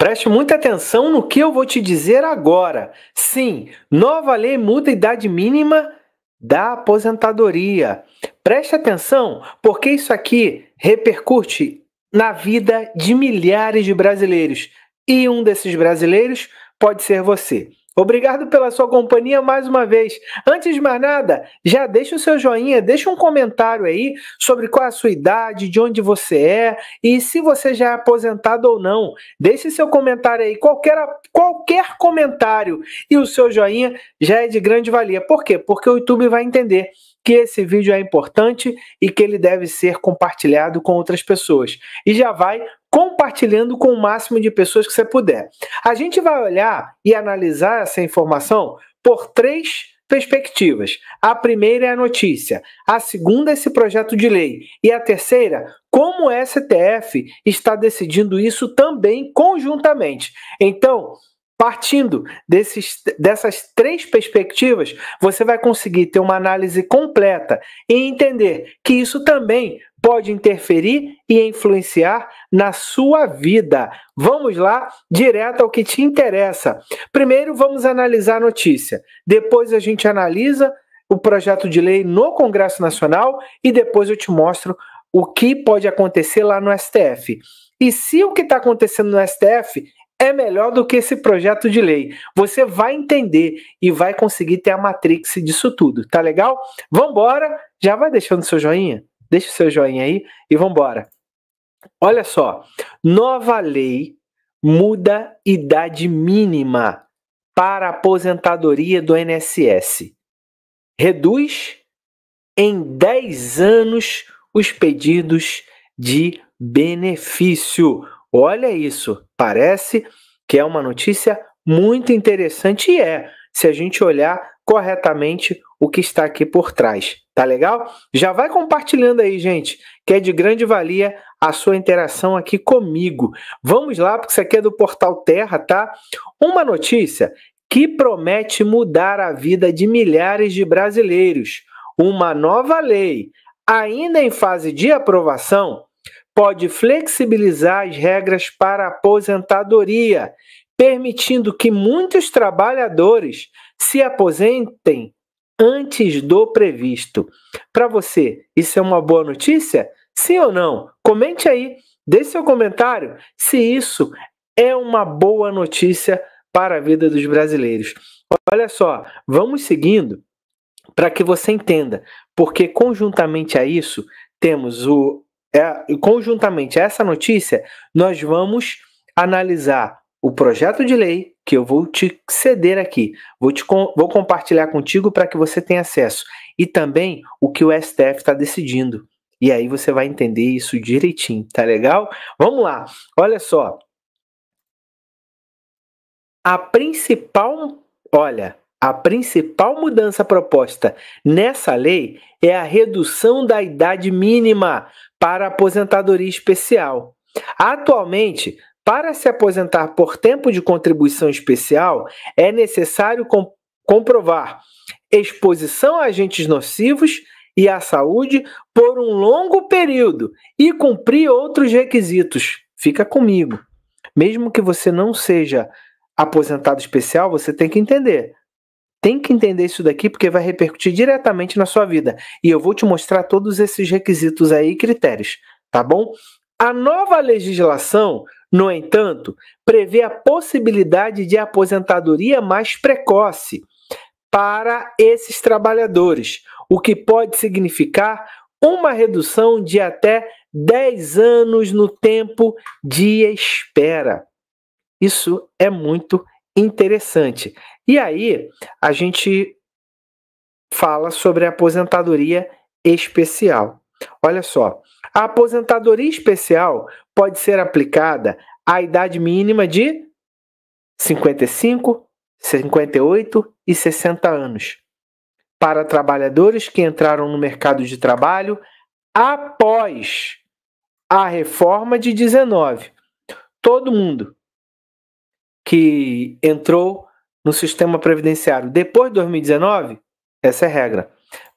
Preste muita atenção no que eu vou te dizer agora. Sim, nova lei muda a idade mínima da aposentadoria. Preste atenção, porque isso aqui repercute na vida de milhares de brasileiros. E um desses brasileiros pode ser você. Obrigado pela sua companhia mais uma vez. Antes de mais nada, já deixa o seu joinha, deixa um comentário aí sobre qual é a sua idade, de onde você é e se você já é aposentado ou não. Deixe seu comentário aí, qualquer, qualquer comentário e o seu joinha já é de grande valia. Por quê? Porque o YouTube vai entender que esse vídeo é importante e que ele deve ser compartilhado com outras pessoas. E já vai compartilhando com o máximo de pessoas que você puder. A gente vai olhar e analisar essa informação por três perspectivas. A primeira é a notícia, a segunda é esse projeto de lei e a terceira, como o STF está decidindo isso também conjuntamente. Então, Partindo desses, dessas três perspectivas, você vai conseguir ter uma análise completa e entender que isso também pode interferir e influenciar na sua vida. Vamos lá, direto ao que te interessa. Primeiro, vamos analisar a notícia. Depois, a gente analisa o projeto de lei no Congresso Nacional e depois eu te mostro o que pode acontecer lá no STF. E se o que está acontecendo no STF é melhor do que esse projeto de lei. Você vai entender e vai conseguir ter a matrix disso tudo, tá legal? Vambora! Já vai deixando seu joinha? Deixa o seu joinha aí e vambora. Olha só, nova lei muda idade mínima para aposentadoria do INSS. Reduz em 10 anos os pedidos de benefício. Olha isso, parece que é uma notícia muito interessante e é, se a gente olhar corretamente o que está aqui por trás. Tá legal? Já vai compartilhando aí, gente, que é de grande valia a sua interação aqui comigo. Vamos lá, porque isso aqui é do portal Terra, tá? Uma notícia que promete mudar a vida de milhares de brasileiros. Uma nova lei, ainda em fase de aprovação, pode flexibilizar as regras para a aposentadoria, permitindo que muitos trabalhadores se aposentem antes do previsto. Para você, isso é uma boa notícia? Sim ou não? Comente aí, dê seu comentário se isso é uma boa notícia para a vida dos brasileiros. Olha só, vamos seguindo para que você entenda, porque conjuntamente a isso temos o é, conjuntamente a essa notícia, nós vamos analisar o projeto de lei que eu vou te ceder aqui, vou, te, vou compartilhar contigo para que você tenha acesso, e também o que o STF está decidindo. E aí você vai entender isso direitinho, tá legal? Vamos lá, olha só. A principal, olha, a principal mudança proposta nessa lei é a redução da idade mínima para aposentadoria especial. Atualmente, para se aposentar por tempo de contribuição especial, é necessário comp comprovar exposição a agentes nocivos e à saúde por um longo período e cumprir outros requisitos. Fica comigo. Mesmo que você não seja aposentado especial, você tem que entender tem que entender isso daqui porque vai repercutir diretamente na sua vida. E eu vou te mostrar todos esses requisitos aí e critérios, tá bom? A nova legislação, no entanto, prevê a possibilidade de aposentadoria mais precoce para esses trabalhadores, o que pode significar uma redução de até 10 anos no tempo de espera. Isso é muito interessante. E aí, a gente fala sobre a aposentadoria especial. Olha só, a aposentadoria especial pode ser aplicada à idade mínima de 55, 58 e 60 anos para trabalhadores que entraram no mercado de trabalho após a reforma de 19. Todo mundo, que entrou no sistema previdenciário depois de 2019, essa é regra.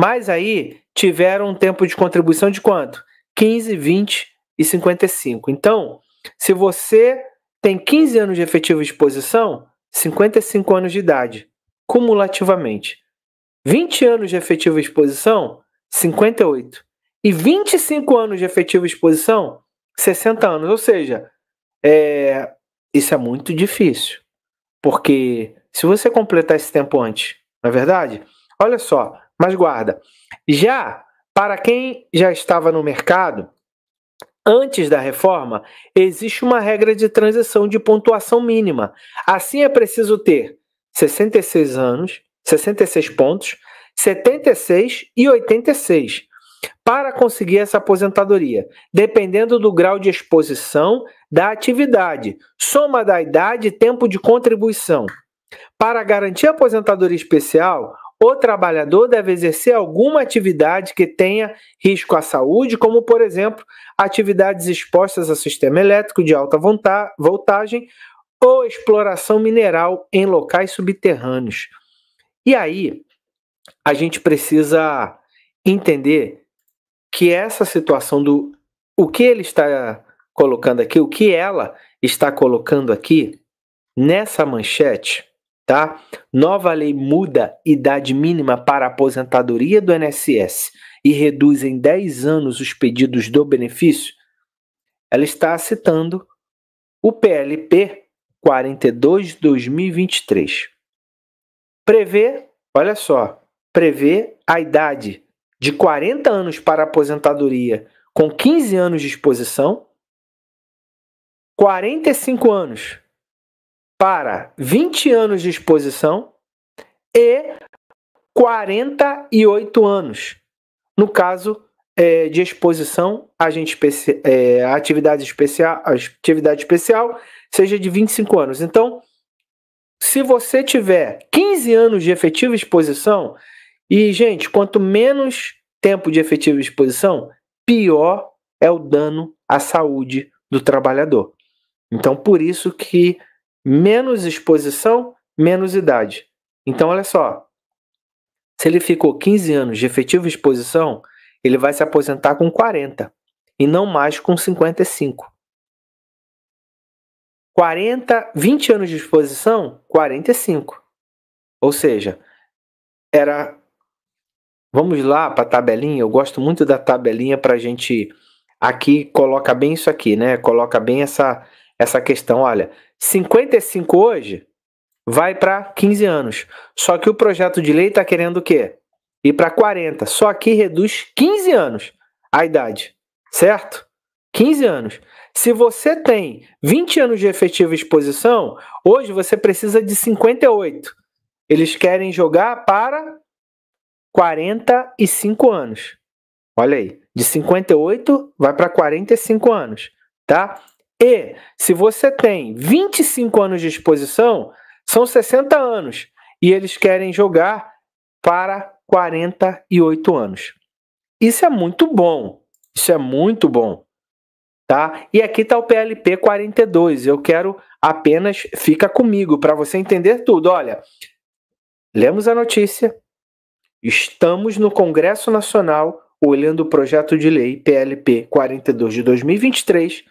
Mas aí tiveram um tempo de contribuição de quanto? 15, 20 e 55. Então, se você tem 15 anos de efetiva exposição, 55 anos de idade, cumulativamente. 20 anos de efetiva exposição, 58. E 25 anos de efetiva exposição, 60 anos. Ou seja, é, isso é muito difícil. Porque se você completar esse tempo antes, não é verdade? Olha só, mas guarda. Já para quem já estava no mercado, antes da reforma, existe uma regra de transição de pontuação mínima. Assim é preciso ter 66 anos, 66 pontos, 76 e 86 para conseguir essa aposentadoria, dependendo do grau de exposição da atividade, soma da idade e tempo de contribuição. Para garantir a aposentadoria especial, o trabalhador deve exercer alguma atividade que tenha risco à saúde, como, por exemplo, atividades expostas a sistema elétrico de alta voltagem ou exploração mineral em locais subterrâneos. E aí, a gente precisa entender que essa situação do o que ele está colocando aqui, o que ela está colocando aqui nessa manchete, tá? Nova lei muda idade mínima para aposentadoria do NSS e reduz em 10 anos os pedidos do benefício. Ela está citando o PLP 42/2023. Prevê, olha só, prevê a idade de 40 anos para aposentadoria com 15 anos de exposição, 45 anos para 20 anos de exposição e 48 anos. No caso é, de exposição a gente especi é, atividade, especial, atividade especial, seja de 25 anos. Então, se você tiver 15 anos de efetiva exposição, e, gente, quanto menos tempo de efetiva exposição, pior é o dano à saúde do trabalhador. Então, por isso que menos exposição, menos idade. Então, olha só. Se ele ficou 15 anos de efetiva exposição, ele vai se aposentar com 40 e não mais com 55. 40, 20 anos de exposição, 45. Ou seja, era Vamos lá para a tabelinha. Eu gosto muito da tabelinha para a gente aqui coloca bem isso aqui, né? Coloca bem essa essa questão. Olha, 55 hoje vai para 15 anos. Só que o projeto de lei está querendo o quê? Ir para 40. Só que reduz 15 anos a idade, certo? 15 anos. Se você tem 20 anos de efetiva exposição, hoje você precisa de 58. Eles querem jogar para 45 anos. Olha aí, de 58 vai para 45 anos, tá? E se você tem 25 anos de exposição, são 60 anos e eles querem jogar para 48 anos. Isso é muito bom. Isso é muito bom. Tá? E aqui está o PLP 42. Eu quero apenas fica comigo para você entender tudo. Olha, lemos a notícia, Estamos no Congresso Nacional olhando o projeto de lei PLP 42 de 2023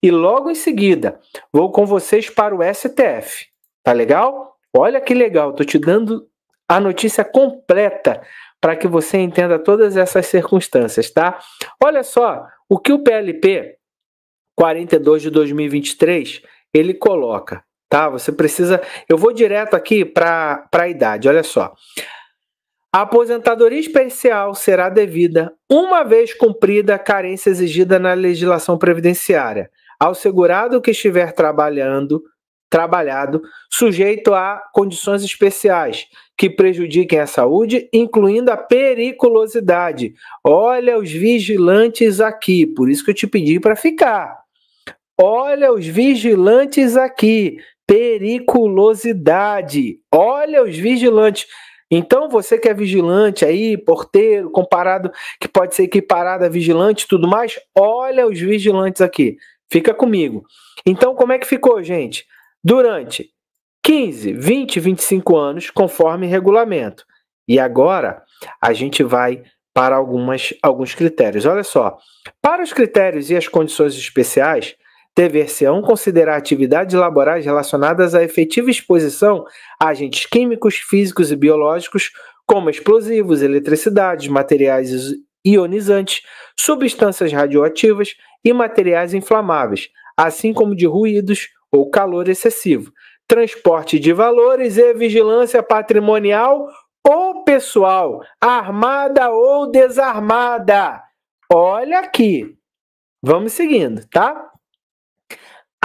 e logo em seguida vou com vocês para o STF. Tá legal? Olha que legal, tô te dando a notícia completa para que você entenda todas essas circunstâncias, tá? Olha só, o que o PLP 42 de 2023 ele coloca, tá? Você precisa, eu vou direto aqui para a idade, olha só. A aposentadoria especial será devida uma vez cumprida a carência exigida na legislação previdenciária ao segurado que estiver trabalhando trabalhado sujeito a condições especiais que prejudiquem a saúde, incluindo a periculosidade. Olha os vigilantes aqui, por isso que eu te pedi para ficar. Olha os vigilantes aqui, periculosidade. Olha os vigilantes. Então, você que é vigilante aí, porteiro, comparado, que pode ser equiparado a vigilante e tudo mais, olha os vigilantes aqui. Fica comigo. Então, como é que ficou, gente? Durante 15, 20, 25 anos, conforme regulamento. E agora, a gente vai para algumas, alguns critérios. Olha só, para os critérios e as condições especiais, dever se considerar atividades laborais relacionadas à efetiva exposição a agentes químicos, físicos e biológicos, como explosivos, eletricidade, materiais ionizantes, substâncias radioativas e materiais inflamáveis, assim como de ruídos ou calor excessivo, transporte de valores e vigilância patrimonial ou pessoal, armada ou desarmada. Olha aqui. Vamos seguindo, tá?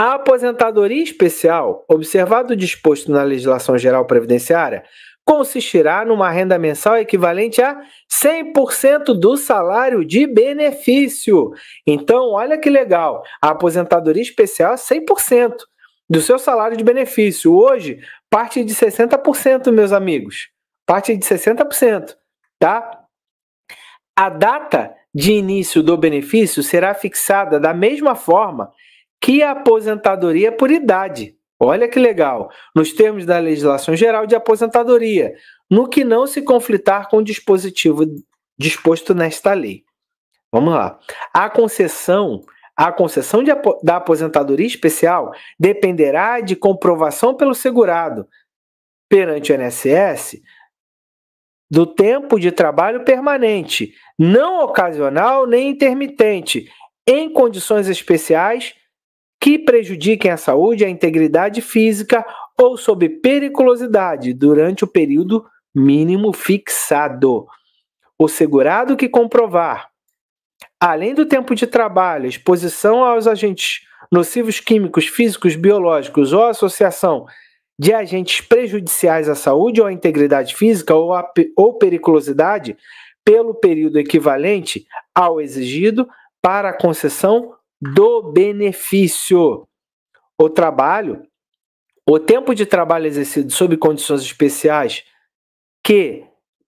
A aposentadoria especial, observado o disposto na legislação geral previdenciária, consistirá numa renda mensal equivalente a 100% do salário de benefício. Então, olha que legal, a aposentadoria especial é 100% do seu salário de benefício. Hoje, parte de 60%, meus amigos. Parte de 60%, tá? A data de início do benefício será fixada da mesma forma que a aposentadoria é por idade. Olha que legal. Nos termos da legislação geral de aposentadoria, no que não se conflitar com o dispositivo disposto nesta lei. Vamos lá. A concessão, a concessão de, da aposentadoria especial dependerá de comprovação pelo segurado perante o INSS do tempo de trabalho permanente, não ocasional nem intermitente, em condições especiais que prejudiquem a saúde a integridade física ou sob periculosidade durante o período mínimo fixado. O segurado que comprovar, além do tempo de trabalho, exposição aos agentes nocivos químicos, físicos, biológicos ou associação de agentes prejudiciais à saúde ou à integridade física ou, a, ou periculosidade pelo período equivalente ao exigido para a concessão do benefício. O trabalho, o tempo de trabalho exercido sob condições especiais que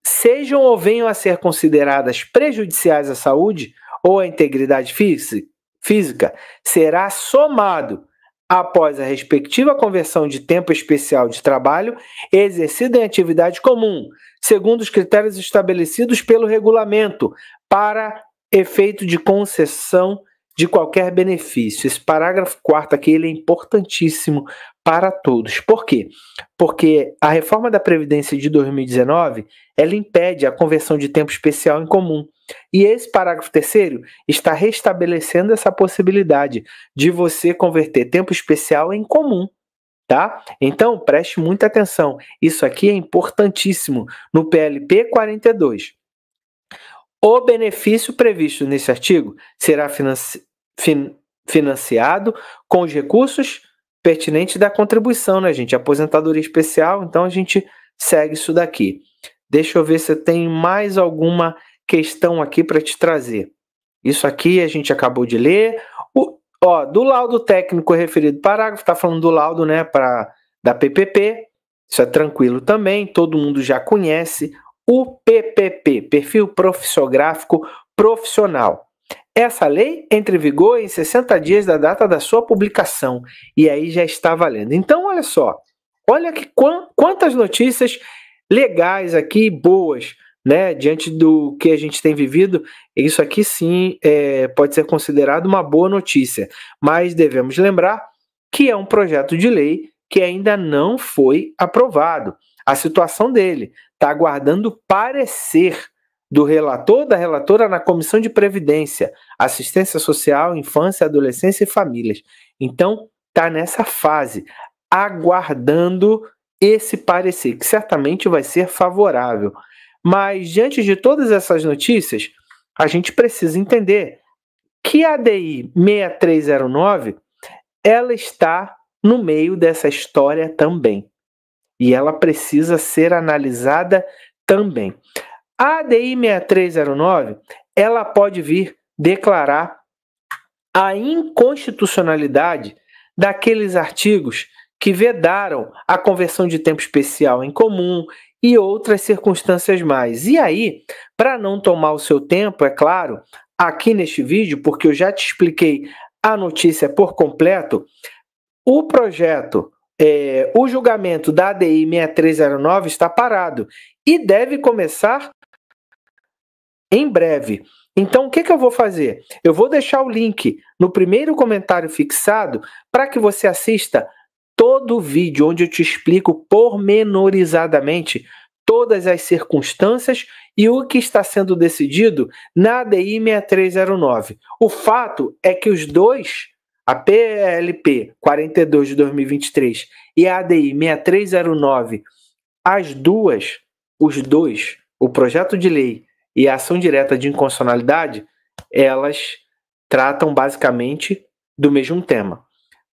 sejam ou venham a ser consideradas prejudiciais à saúde ou à integridade física, será somado após a respectiva conversão de tempo especial de trabalho exercido em atividade comum, segundo os critérios estabelecidos pelo regulamento, para efeito de concessão de qualquer benefício. Esse parágrafo 4 aqui ele é importantíssimo para todos. Por quê? Porque a reforma da Previdência de 2019 ela impede a conversão de tempo especial em comum. E esse parágrafo terceiro está restabelecendo essa possibilidade de você converter tempo especial em comum. Tá? Então, preste muita atenção. Isso aqui é importantíssimo no PLP 42. O benefício previsto nesse artigo será financi fin financiado com os recursos pertinentes da contribuição, né, gente? Aposentadoria especial, então a gente segue isso daqui. Deixa eu ver se tem mais alguma questão aqui para te trazer. Isso aqui a gente acabou de ler. O, ó, do laudo técnico referido parágrafo, está falando do laudo né, pra, da PPP. Isso é tranquilo também, todo mundo já conhece o PPP, Perfil Profissográfico Profissional. Essa lei entra em vigor em 60 dias da data da sua publicação e aí já está valendo. Então, olha só, olha que quantas notícias legais aqui, boas, né? Diante do que a gente tem vivido, isso aqui sim é, pode ser considerado uma boa notícia. Mas devemos lembrar que é um projeto de lei que ainda não foi aprovado. A situação dele está aguardando parecer do relator da relatora na Comissão de Previdência, Assistência Social, Infância, Adolescência e Famílias. Então, está nessa fase, aguardando esse parecer, que certamente vai ser favorável. Mas, diante de todas essas notícias, a gente precisa entender que a DI 6309 ela está no meio dessa história também e ela precisa ser analisada também. A ADI 6309, ela pode vir declarar a inconstitucionalidade daqueles artigos que vedaram a conversão de tempo especial em comum e outras circunstâncias mais. E aí, para não tomar o seu tempo, é claro, aqui neste vídeo, porque eu já te expliquei a notícia por completo, o projeto é, o julgamento da ADI 6309 está parado e deve começar em breve. Então, o que, que eu vou fazer? Eu vou deixar o link no primeiro comentário fixado para que você assista todo o vídeo onde eu te explico pormenorizadamente todas as circunstâncias e o que está sendo decidido na ADI 6309. O fato é que os dois a PLP 42 de 2023 e a ADI 6309, as duas, os dois, o projeto de lei e a ação direta de inconstitucionalidade, elas tratam basicamente do mesmo tema.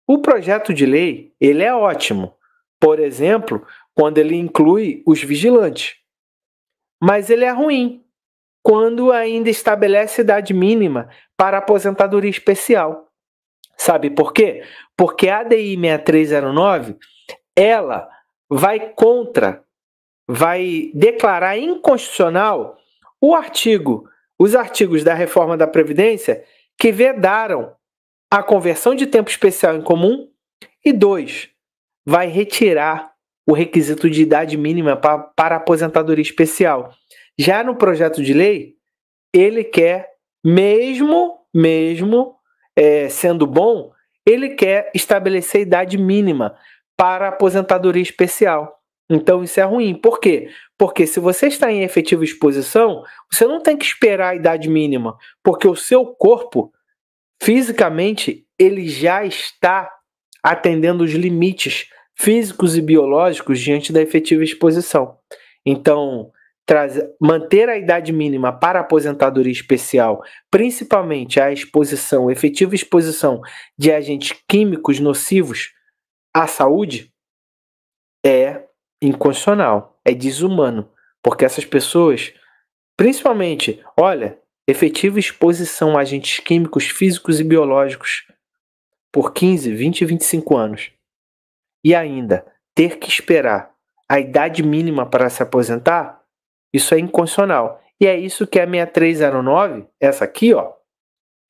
O projeto de lei, ele é ótimo. Por exemplo, quando ele inclui os vigilantes. Mas ele é ruim quando ainda estabelece idade mínima para aposentadoria especial. Sabe por quê? Porque a DI 6309, ela vai contra, vai declarar inconstitucional o artigo, os artigos da reforma da Previdência que vedaram a conversão de tempo especial em comum e dois, vai retirar o requisito de idade mínima para para aposentadoria especial. Já no projeto de lei, ele quer mesmo, mesmo é, sendo bom, ele quer estabelecer idade mínima para aposentadoria especial. Então isso é ruim. Por quê? Porque se você está em efetiva exposição, você não tem que esperar a idade mínima, porque o seu corpo, fisicamente, ele já está atendendo os limites físicos e biológicos diante da efetiva exposição. Então, manter a idade mínima para a aposentadoria especial, principalmente a exposição, efetiva exposição de agentes químicos nocivos à saúde, é inconstitucional, é desumano, porque essas pessoas, principalmente, olha, efetiva exposição a agentes químicos, físicos e biológicos por 15, 20 e 25 anos. E ainda ter que esperar a idade mínima para se aposentar isso é inconstitucional. E é isso que a 6309, essa aqui, ó,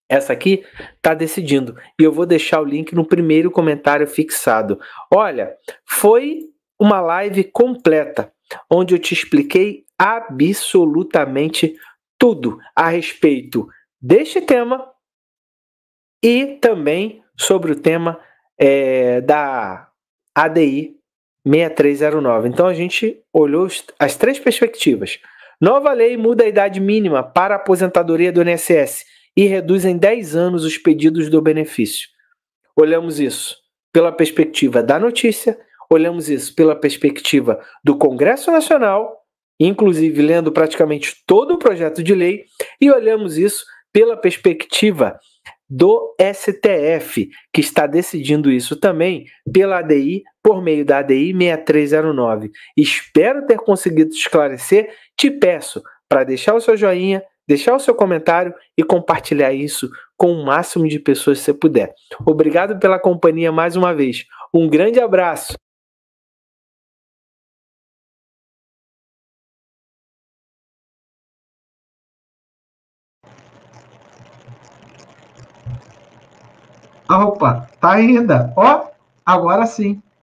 essa aqui está decidindo. E eu vou deixar o link no primeiro comentário fixado. Olha, foi uma live completa onde eu te expliquei absolutamente tudo a respeito deste tema e também sobre o tema é, da ADI 6309. Então a gente olhou as três perspectivas. Nova lei muda a idade mínima para a aposentadoria do INSS e reduz em 10 anos os pedidos do benefício. Olhamos isso pela perspectiva da notícia, olhamos isso pela perspectiva do Congresso Nacional, inclusive lendo praticamente todo o projeto de lei, e olhamos isso pela perspectiva do STF, que está decidindo isso também pela ADI, por meio da ADI 6309. Espero ter conseguido esclarecer. Te peço para deixar o seu joinha, deixar o seu comentário e compartilhar isso com o máximo de pessoas que você puder. Obrigado pela companhia mais uma vez. Um grande abraço. Ah, opa, tá ainda. Ó, agora sim.